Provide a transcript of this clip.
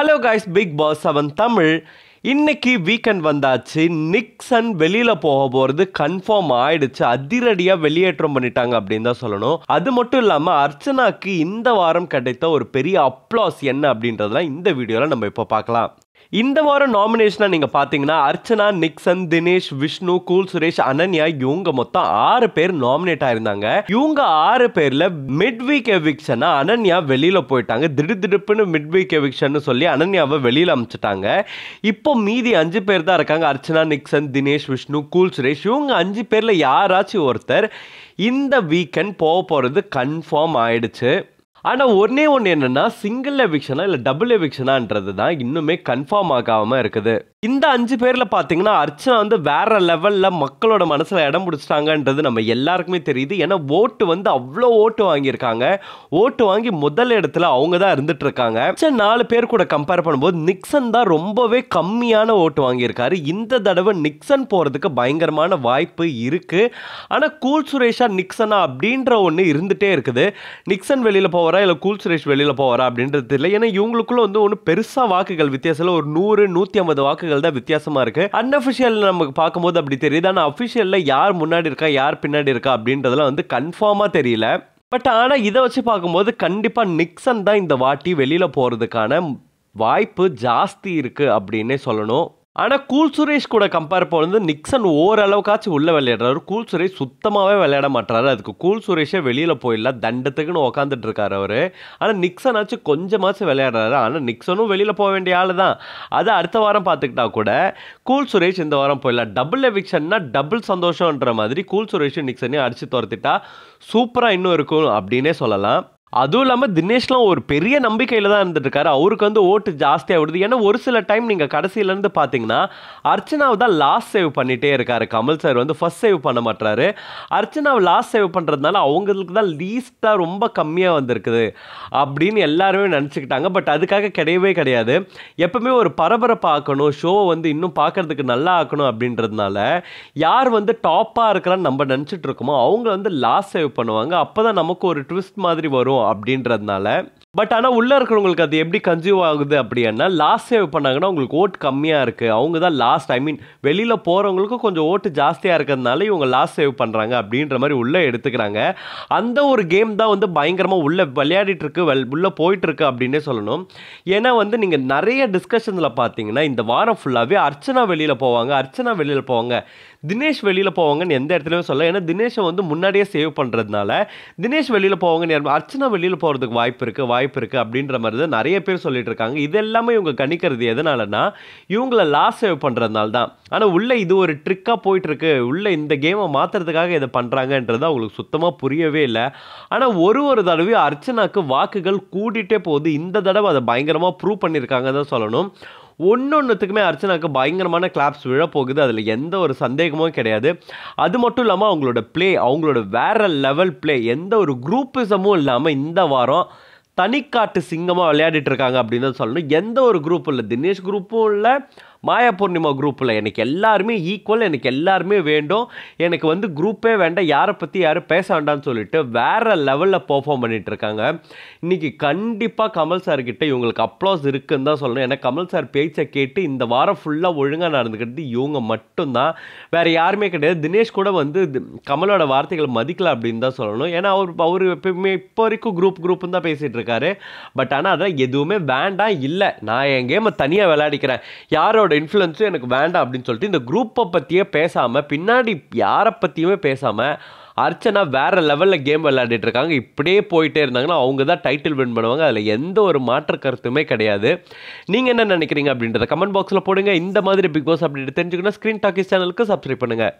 hello guys big pass அவன் தமிழ் இன்றைக்கி weekend வந்தாச்சு நிக்சன் வெளியில் போக போகிறது கன்ஃபார்ம் ஆயிடுச்சு அதிரடியாக வெளியேற்றம் பண்ணிட்டாங்க அப்படின்னு தான் சொல்லணும் அது மட்டும் இல்லாமல் அர்ச்சனாக்கு இந்த வாரம் கிடைத்த ஒரு பெரிய அப்ளாஸ் என்ன அப்படின்றதெல்லாம் இந்த வீடியோவில் நம்ம இப்போ பார்க்கலாம் இந்த வாரம் நாமினேஷனாக நீங்கள் பார்த்தீங்கன்னா அர்ச்சனா நிக்சன் தினேஷ் விஷ்ணு கூல் சுரேஷ் அனன்யா இவங்க மொத்தம் ஆறு பேர் நாமினேட் ஆயிருந்தாங்க இவங்க ஆறு பேரில் மிட் வீக் எவிக்ஷனாக அனன்யா வெளியில் போயிட்டாங்க திடுதிடுப்புன்னு மிட் வீக் எவிக்ஷன் சொல்லி அனன்யாவை வெளியில் அமைச்சிட்டாங்க இப்போ மீதி அஞ்சு பேர் தான் இருக்காங்க அர்ச்சனா நிக்சன் தினேஷ் விஷ்ணு கூல் சுரேஷ் இவங்க அஞ்சு பேரில் யாராச்சும் ஒருத்தர் இந்த வீக்கெண்ட் போக போகிறது கன்ஃபார்ம் ஆயிடுச்சு ஆனால் ஒன்றே ஒன்று என்னென்னா சிங்கிள் எவிக்ஷனா இல்லை டபுள் எவிக்ஷனான்றது தான் இன்னுமே கன்ஃபார்ம் ஆகாமல் இருக்குது இந்த அஞ்சு பேரில் பார்த்தீங்கன்னா அர்ச்சனா வந்து வேற லெவலில் மக்களோட மனசில் இடம் பிடிச்சிட்டாங்கன்றது நம்ம எல்லாருக்குமே தெரியுது ஏன்னா ஓட்டு வந்து அவ்வளோ ஓட்டு வாங்கியிருக்காங்க ஓட்டு வாங்கி முதல் இடத்துல அவங்க தான் இருந்துட்டு இருக்காங்க நாலு பேர் கூட கம்பேர் பண்ணும்போது நிக்சன் தான் ரொம்பவே கம்மியான ஓட்டு வாங்கியிருக்காரு இந்த தடவை நிக்சன் போகிறதுக்கு பயங்கரமான வாய்ப்பு இருக்குது ஆனால் கூல் சுரேஷா நிக்சனா அப்படின்ற ஒன்று இருந்துகிட்டே இருக்குது நிக்சன் வெளியில் போகிறா இல்லை கூல் சுரேஷ் வெளியில் போகிறா அப்படின்றது இல்லை ஏன்னா இவங்களுக்குள்ள வந்து ஒன்று பெருசாக வாக்குகள் வித்தியாசத்தில் ஒரு நூறு நூற்றி ஐம்பது வாக்குகள் கணக்குகள் தான் வித்தியாசமா இருக்கு அன்அஃபிஷியல் நமக்கு பார்க்கும்போது அப்படி தெரியுது ஆனால் அபிஷியல்ல யார் முன்னாடி இருக்கா யார் பின்னாடி இருக்கா அப்படின்றதெல்லாம் வந்து கன்ஃபார்மாக தெரியல பட் ஆனா இதை வச்சு பார்க்கும்போது கண்டிப்பா நிக்சன் தான் இந்த வாட்டி வெளியில போறதுக்கான வாய்ப்பு ஜாஸ்தி இருக்கு அப்படின்னே சொல்லணும் ஆனால் கூல் சுரேஷ் கூட கம்பேர் பண்ணுறது நிக்சன் ஓரளவுக்காச்சும் உள்ளே விளையாடுறாரு கூல் சுரேஷ் சுத்தமாகவே விளையாட மாட்டுறாரு அதுக்கு கூல் சுரேஷே வெளியில் போயிடலாம் தண்டத்துக்குன்னு உக்காந்துட்டு இருக்காரு அவர் ஆனால் நிக்சன் ஆச்சு கொஞ்சமாச்சும் விளையாடுறாரு ஆனால் நிக்சனும் வெளியில் போக வேண்டிய ஆள் தான் அதை அடுத்த வாரம் பார்த்துக்கிட்டா கூட கூல் சுரேஷ் இந்த வாரம் போயிடலாம் டபுள் எவிக்ஷன்னா டபுள் சந்தோஷன்ற மாதிரி கூல் சுரேஷும் நிக்சனையும் அடித்து துரத்திட்டா சூப்பராக இன்னும் இருக்கும் அப்படின்னே சொல்லலாம் அதுவும் இல்லாமல் தினேஷ்லாம் ஒரு பெரிய நம்பிக்கையில் தான் இருந்துட்டுருக்காரு அவருக்கு வந்து ஓட்டு ஜாஸ்தியாக விடுது ஏன்னா ஒரு சில டைம் நீங்கள் கடைசியிலேருந்து பார்த்தீங்கன்னா அர்ச்சனாவை தான் லாஸ்ட் சேவ் பண்ணிகிட்டே இருக்காரு கமல் சார் வந்து ஃபஸ்ட் சேவ் பண்ண மாட்டாரு அர்ச்சனாவை லாஸ்ட் சேவ் பண்ணுறதுனால அவங்களுக்கு தான் லீஸ்ட்டாக ரொம்ப கம்மியாக வந்திருக்குது அப்படின்னு எல்லாருமே நினச்சிக்கிட்டாங்க பட் அதுக்காக கிடையவே கிடையாது எப்பவுமே ஒரு பரபரப்பு ஆக்கணும் ஷோவை வந்து இன்னும் பார்க்குறதுக்கு நல்லா ஆக்கணும் அப்படின்றதுனால யார் வந்து டாப்பாக இருக்கிறான்னு நம்ம நினச்சிட்டு இருக்கோமோ அவங்க வந்து லாஸ்ட் சேவ் பண்ணுவாங்க அப்போ தான் நமக்கு ஒரு ட்விஸ்ட் மாதிரி வரும் அப்படின்றதுனால பட் ஆனால் உள்ளே இருக்கிறவங்களுக்கு அது எப்படி கன்சியூவ் ஆகுது அப்படின்னா லாஸ்ட் சேவ் பண்ணாங்கன்னா உங்களுக்கு ஓட்டு கம்மியாக இருக்குது அவங்க தான் லாஸ்ட் ஐ மீன் வெளியில் போகிறவங்களுக்கும் கொஞ்சம் ஓட்டு ஜாஸ்தியாக இருக்கிறதுனால இவங்க லாஸ்ட் சேவ் பண்ணுறாங்க அப்படின்ற மாதிரி உள்ளே எடுத்துக்கிறாங்க அந்த ஒரு கேம் தான் வந்து பயங்கரமாக உள்ளே விளையாடிட்டுருக்கு வெல் உள்ளே போயிட்டுருக்கு அப்படின்னே சொல்லணும் ஏன்னா வந்து நீங்கள் நிறைய டிஸ்கஷனில் பார்த்தீங்கன்னா இந்த வாரம் ஃபுல்லாகவே அர்ச்சனா வெளியில் போவாங்க அர்ச்சனா வெளியில் போவாங்க தினேஷ் வெளியில் போவாங்கன்னு எந்த இடத்துலையும் சொல்ல ஏன்னா தினேஷை வந்து முன்னாடியே சேவ் பண்ணுறதுனால தினேஷ் வெளியில் போவாங்கன்னு அர்ச்சனா வெளியில் போகிறதுக்கு வாய்ப்பு இருக்குது வாய்ப்பு இருக்குது அப்படின்ற மாதிரி தான் நிறைய பேர் சொல்லிட்டு இருக்காங்க இது எல்லாமே இவங்க கணிக்கிறது எதனாலனா இவங்கள லாஸ் சேவ் பண்ணுறதுனால தான் ஆனால் உள்ளே இது ஒரு ட்ரிக்காக போயிட்டுருக்கு உள்ளே இந்த கேமை மாற்றுறதுக்காக இதை பண்ணுறாங்கன்றது அவங்களுக்கு சுத்தமாக புரியவே இல்லை ஆனால் ஒரு ஒரு தடவையும் அர்ச்சனாக்கு வாக்குகள் கூட்டிகிட்டே போகுது இந்த தடவை அதை பயங்கரமாக ப்ரூவ் பண்ணியிருக்காங்க தான் சொல்லணும் ஒன்று ஒன்றுத்துக்குமே அர்ச்சனாக்கு பயங்கரமான கிளாப்ஸ் விழப்போகுது அதில் எந்த ஒரு சந்தேகமும் கிடையாது அது மட்டும் இல்லாமல் அவங்களோட ப்ளே அவங்களோட வேறு லெவல் ப்ளே எந்த ஒரு குரூப்பிசமும் இல்லாமல் இந்த வாரம் தனிக்காட்டு சிங்கமாக விளையாடிட்டு இருக்காங்க அப்படின்னு தான் சொல்லணும் எந்த ஒரு குரூப்பும் இல்லை தினேஷ் குரூப்பும் இல்லை மாயா பூர்ணிமா குரூப்பில் எனக்கு எல்லாருமே ஈக்குவல் எனக்கு எல்லாருமே வேண்டும் எனக்கு வந்து குரூப்பே வேண்டாம் யாரை பற்றி யாரும் பேச வேண்டாம்னு சொல்லிட்டு வேறு லெவலில் பர்ஃபார்ம் பண்ணிகிட்டு இருக்காங்க இன்றைக்கி கண்டிப்பாக கமல் சார்கிட்ட இவங்களுக்கு அப்ளாஸ் இருக்குன்னு தான் சொல்லணும் ஏன்னா கமல் சார் பேச்சை கேட்டு இந்த வாரம் ஃபுல்லாக ஒழுங்காக நடந்துக்கிறது இவங்க மட்டும்தான் வேறு யாருமே கிடையாது தினேஷ் கூட வந்து கமலோட வார்த்தைகளை மதிக்கல அப்படின்னு தான் சொல்லணும் ஏன்னா அவர் அவர் எப்பயுமே இப்போ வரைக்கும் குரூப் குரூப்புன்னு தான் பேசிகிட்டு இருக்காரு பட் ஆனால் அதான் எதுவுமே வேண்டாம் இல்லை நான் என் கேமை தனியாக விளையாடிக்கிறேன் யாரோட அவங்களோட இன்ஃப்ளூயன்ஸும் எனக்கு வேண்டாம் அப்படின்னு சொல்லிட்டு இந்த குரூப்பை பற்றியே பேசாமல் பின்னாடி யாரை பற்றியுமே பேசாமல் அர்ச்சனா வேறு லெவலில் கேம் விளையாடிட்டு இருக்காங்க இப்படியே போயிட்டே இருந்தாங்கன்னா அவங்க தான் டைட்டில் வின் பண்ணுவாங்க அதில் எந்த ஒரு மாற்று கருத்துமே கிடையாது நீங்கள் என்ன நினைக்கிறீங்க அப்படின்றத கமெண்ட் பாக்ஸில் போடுங்க இந்த மாதிரி பிக் பாஸ் அப்படின்ட்டு தெரிஞ்சுக்கணும் ஸ்க்ரீன் டாக்கிஸ் சேனலுக்கு சப்ஸ்கிரைப் பண்ணுங்கள்